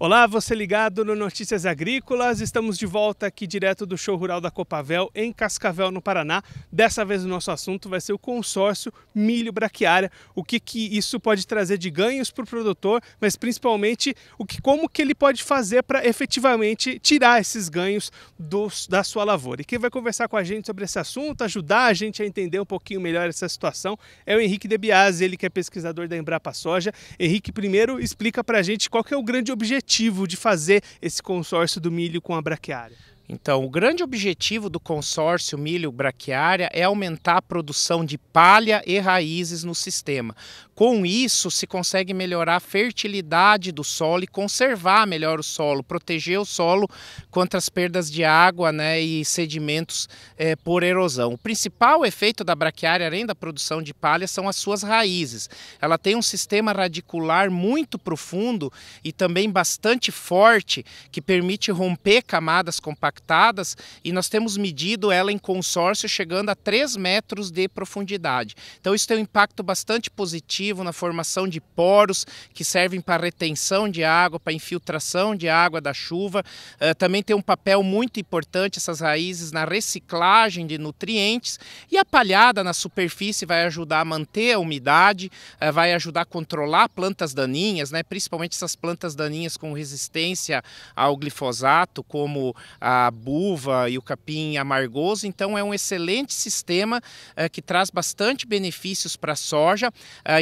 Olá, você ligado no Notícias Agrícolas. Estamos de volta aqui direto do show rural da Copavel em Cascavel, no Paraná. Dessa vez o nosso assunto vai ser o consórcio milho braquiária, o que, que isso pode trazer de ganhos para o produtor, mas principalmente o que como que ele pode fazer para efetivamente tirar esses ganhos dos, da sua lavoura. E quem vai conversar com a gente sobre esse assunto, ajudar a gente a entender um pouquinho melhor essa situação, é o Henrique Debiase, ele que é pesquisador da Embrapa Soja. Henrique, primeiro explica para a gente qual que é o grande objetivo objetivo de fazer esse consórcio do milho com a braquiária? Então, o grande objetivo do consórcio milho braquiária é aumentar a produção de palha e raízes no sistema, com isso, se consegue melhorar a fertilidade do solo e conservar melhor o solo, proteger o solo contra as perdas de água né, e sedimentos é, por erosão. O principal efeito da braquiária, além da produção de palha, são as suas raízes. Ela tem um sistema radicular muito profundo e também bastante forte, que permite romper camadas compactadas, e nós temos medido ela em consórcio chegando a 3 metros de profundidade. Então, isso tem um impacto bastante positivo na formação de poros que servem para retenção de água, para infiltração de água da chuva. Uh, também tem um papel muito importante essas raízes na reciclagem de nutrientes e a palhada na superfície vai ajudar a manter a umidade, uh, vai ajudar a controlar plantas daninhas, né? principalmente essas plantas daninhas com resistência ao glifosato, como a buva e o capim amargoso. Então é um excelente sistema uh, que traz bastante benefícios para a soja.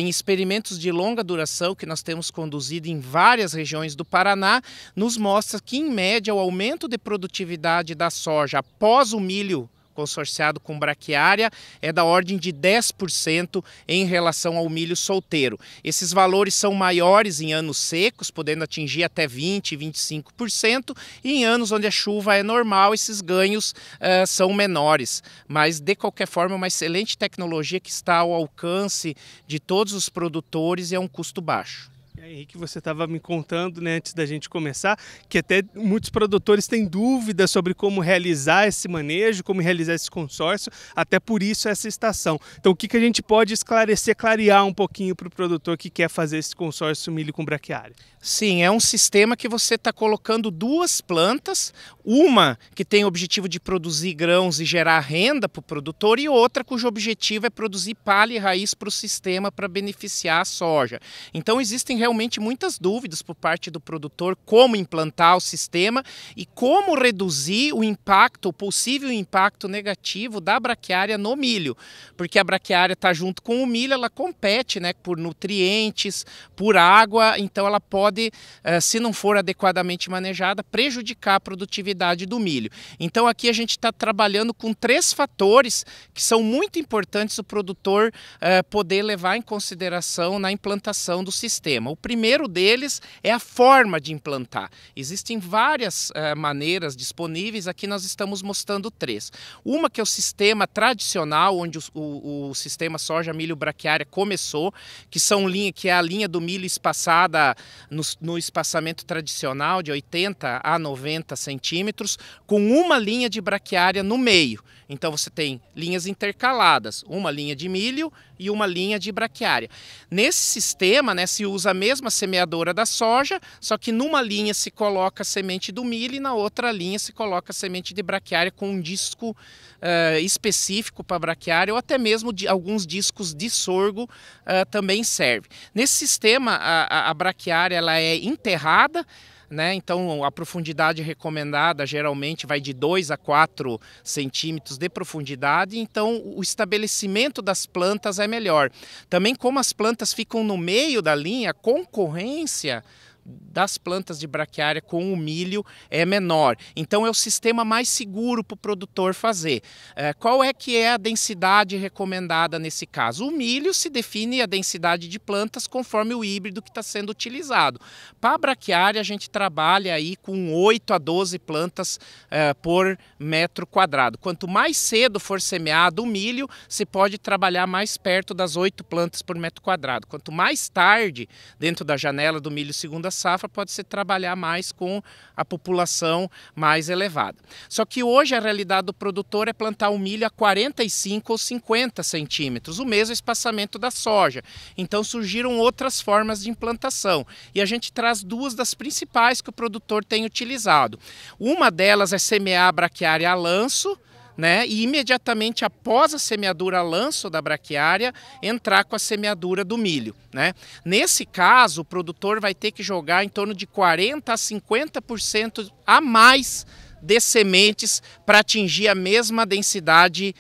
em experimentos de longa duração que nós temos conduzido em várias regiões do Paraná nos mostra que, em média, o aumento de produtividade da soja após o milho consorciado com braquiária é da ordem de 10% em relação ao milho solteiro. Esses valores são maiores em anos secos, podendo atingir até 20%, 25%, e em anos onde a chuva é normal, esses ganhos uh, são menores. Mas, de qualquer forma, é uma excelente tecnologia que está ao alcance de todos os produtores e é um custo baixo. Né, Henrique, você estava me contando né, antes da gente começar que até muitos produtores têm dúvidas sobre como realizar esse manejo, como realizar esse consórcio, até por isso essa estação. Então, o que, que a gente pode esclarecer, clarear um pouquinho para o produtor que quer fazer esse consórcio milho com braquiária? Sim, é um sistema que você está colocando duas plantas, uma que tem o objetivo de produzir grãos e gerar renda para o produtor, e outra cujo objetivo é produzir palha e raiz para o sistema para beneficiar a soja. Então, existem realmente realmente muitas dúvidas por parte do produtor como implantar o sistema e como reduzir o impacto, o possível impacto negativo da braquiária no milho, porque a braquiária está junto com o milho, ela compete, né, por nutrientes, por água, então ela pode, eh, se não for adequadamente manejada, prejudicar a produtividade do milho. Então aqui a gente está trabalhando com três fatores que são muito importantes o produtor eh, poder levar em consideração na implantação do sistema. O primeiro deles é a forma de implantar. Existem várias eh, maneiras disponíveis, aqui nós estamos mostrando três. Uma que é o sistema tradicional, onde o, o, o sistema soja milho braquiária começou, que, são linha, que é a linha do milho espaçada no, no espaçamento tradicional de 80 a 90 centímetros, com uma linha de braquiária no meio. Então você tem linhas intercaladas, uma linha de milho e uma linha de braquiária. Nesse sistema né, se usa a mesma mesma semeadora da soja, só que numa linha se coloca semente do milho e na outra linha se coloca semente de braquiária com um disco uh, específico para braquiária ou até mesmo de alguns discos de sorgo uh, também serve. Nesse sistema, a, a, a braquiária ela é enterrada, né? Então a profundidade recomendada geralmente vai de 2 a 4 centímetros de profundidade, então o estabelecimento das plantas é melhor. Também como as plantas ficam no meio da linha, a concorrência das plantas de braquiária com o milho é menor. Então é o sistema mais seguro para o produtor fazer. É, qual é que é a densidade recomendada nesse caso? O milho se define a densidade de plantas conforme o híbrido que está sendo utilizado. Para a braquiária a gente trabalha aí com 8 a 12 plantas é, por metro quadrado. Quanto mais cedo for semeado o milho, se pode trabalhar mais perto das 8 plantas por metro quadrado. Quanto mais tarde, dentro da janela do milho segunda safra pode-se trabalhar mais com a população mais elevada. Só que hoje a realidade do produtor é plantar o milho a 45 ou 50 centímetros, o mesmo espaçamento da soja. Então surgiram outras formas de implantação e a gente traz duas das principais que o produtor tem utilizado. Uma delas é semear a braquiária a lanço, né? E imediatamente após a semeadura lanço da braquiária, entrar com a semeadura do milho, né? Nesse caso, o produtor vai ter que jogar em torno de 40 a 50% a mais de sementes para atingir a mesma densidade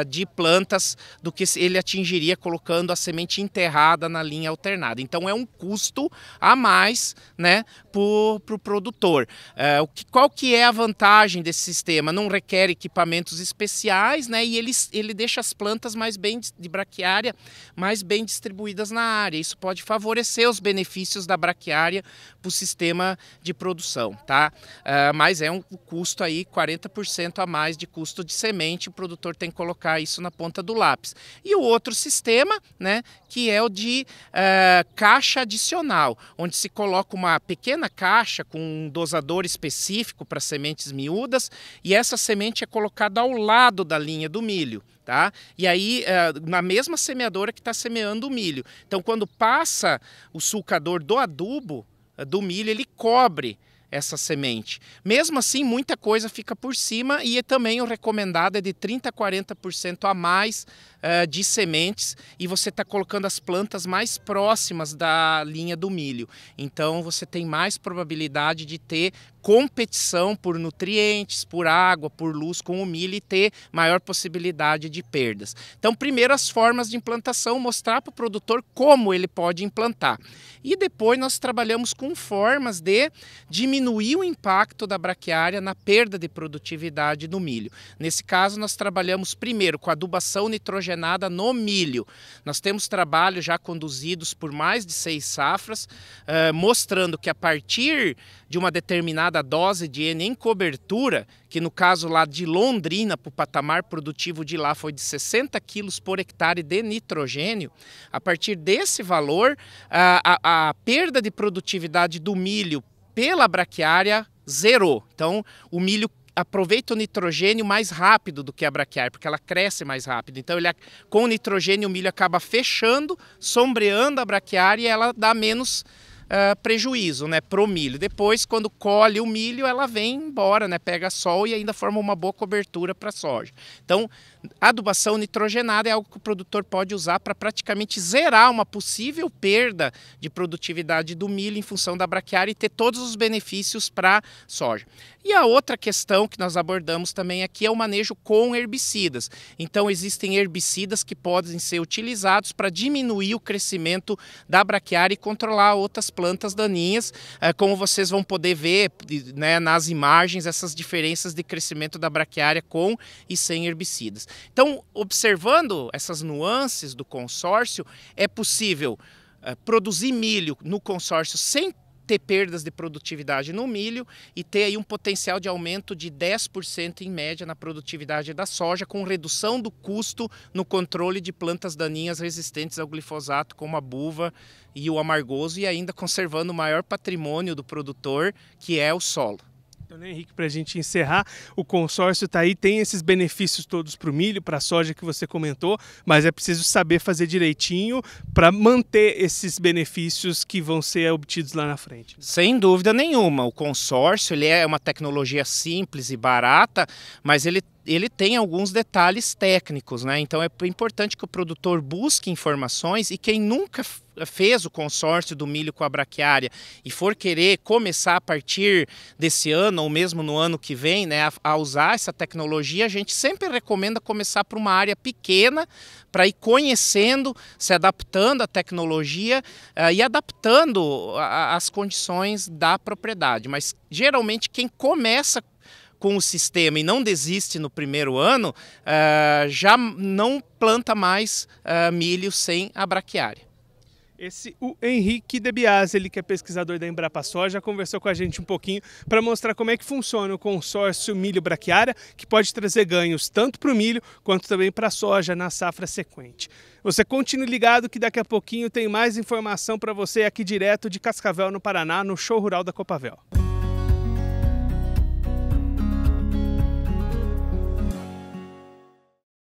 uh, de plantas do que ele atingiria colocando a semente enterrada na linha alternada. Então é um custo a mais né, para o pro produtor. Uh, o que, qual que é a vantagem desse sistema? Não requer equipamentos especiais né, e ele, ele deixa as plantas mais bem de braquiária mais bem distribuídas na área. Isso pode favorecer os benefícios da braquiária para o sistema de produção. Tá? Uh, mas é um custo aí 40% a mais de custo de semente, o produtor tem que colocar isso na ponta do lápis. E o outro sistema, né, que é o de uh, caixa adicional, onde se coloca uma pequena caixa com um dosador específico para sementes miúdas e essa semente é colocada ao lado da linha do milho. Tá? E aí, eh, na mesma semeadora que está semeando o milho. Então, quando passa o sulcador do adubo eh, do milho, ele cobre essa semente. Mesmo assim, muita coisa fica por cima e é também o recomendado é de 30 a 40% a mais é, de sementes e você está colocando as plantas mais próximas da linha do milho. Então você tem mais probabilidade de ter competição por nutrientes, por água, por luz com o milho e ter maior possibilidade de perdas. Então, primeiro as formas de implantação, mostrar para o produtor como ele pode implantar. E depois nós trabalhamos com formas de diminuir o impacto da braquiária na perda de produtividade do milho. Nesse caso, nós trabalhamos primeiro com adubação nitrogenada nitrogenada no milho. Nós temos trabalhos já conduzidos por mais de seis safras, eh, mostrando que a partir de uma determinada dose de N em cobertura, que no caso lá de Londrina, para o patamar produtivo de lá foi de 60 quilos por hectare de nitrogênio, a partir desse valor, a, a, a perda de produtividade do milho pela braquiária zerou. Então, o milho aproveita o nitrogênio mais rápido do que a braquiária, porque ela cresce mais rápido. Então, ele, com o nitrogênio, o milho acaba fechando, sombreando a braquiária e ela dá menos uh, prejuízo né, para o milho. Depois, quando colhe o milho, ela vem embora, né, pega sol e ainda forma uma boa cobertura para a soja. Então, adubação nitrogenada é algo que o produtor pode usar para praticamente zerar uma possível perda de produtividade do milho em função da braquiária e ter todos os benefícios para soja. E a outra questão que nós abordamos também aqui é o manejo com herbicidas. Então, existem herbicidas que podem ser utilizados para diminuir o crescimento da braquiária e controlar outras plantas daninhas, é, como vocês vão poder ver né, nas imagens, essas diferenças de crescimento da braquiária com e sem herbicidas. Então, observando essas nuances do consórcio, é possível é, produzir milho no consórcio sem ter perdas de produtividade no milho e ter aí um potencial de aumento de 10% em média na produtividade da soja, com redução do custo no controle de plantas daninhas resistentes ao glifosato, como a buva e o amargoso, e ainda conservando o maior patrimônio do produtor, que é o solo. Então, né, Henrique, para a gente encerrar, o consórcio está aí, tem esses benefícios todos para o milho, para a soja que você comentou, mas é preciso saber fazer direitinho para manter esses benefícios que vão ser obtidos lá na frente. Né? Sem dúvida nenhuma. O consórcio ele é uma tecnologia simples e barata, mas ele ele tem alguns detalhes técnicos, né? Então é importante que o produtor busque informações e quem nunca fez o consórcio do milho com a braquiária e for querer começar a partir desse ano ou mesmo no ano que vem né, a, a usar essa tecnologia, a gente sempre recomenda começar por uma área pequena para ir conhecendo, se adaptando à tecnologia uh, e adaptando às condições da propriedade. Mas geralmente quem começa com o sistema e não desiste no primeiro ano, uh, já não planta mais uh, milho sem a braquiária. Esse o Henrique De ele que é pesquisador da Embrapa Soja, conversou com a gente um pouquinho para mostrar como é que funciona o consórcio milho braquiária, que pode trazer ganhos tanto para o milho quanto também para a soja na safra sequente. Você continue ligado que daqui a pouquinho tem mais informação para você aqui direto de Cascavel, no Paraná, no Show Rural da Copavel.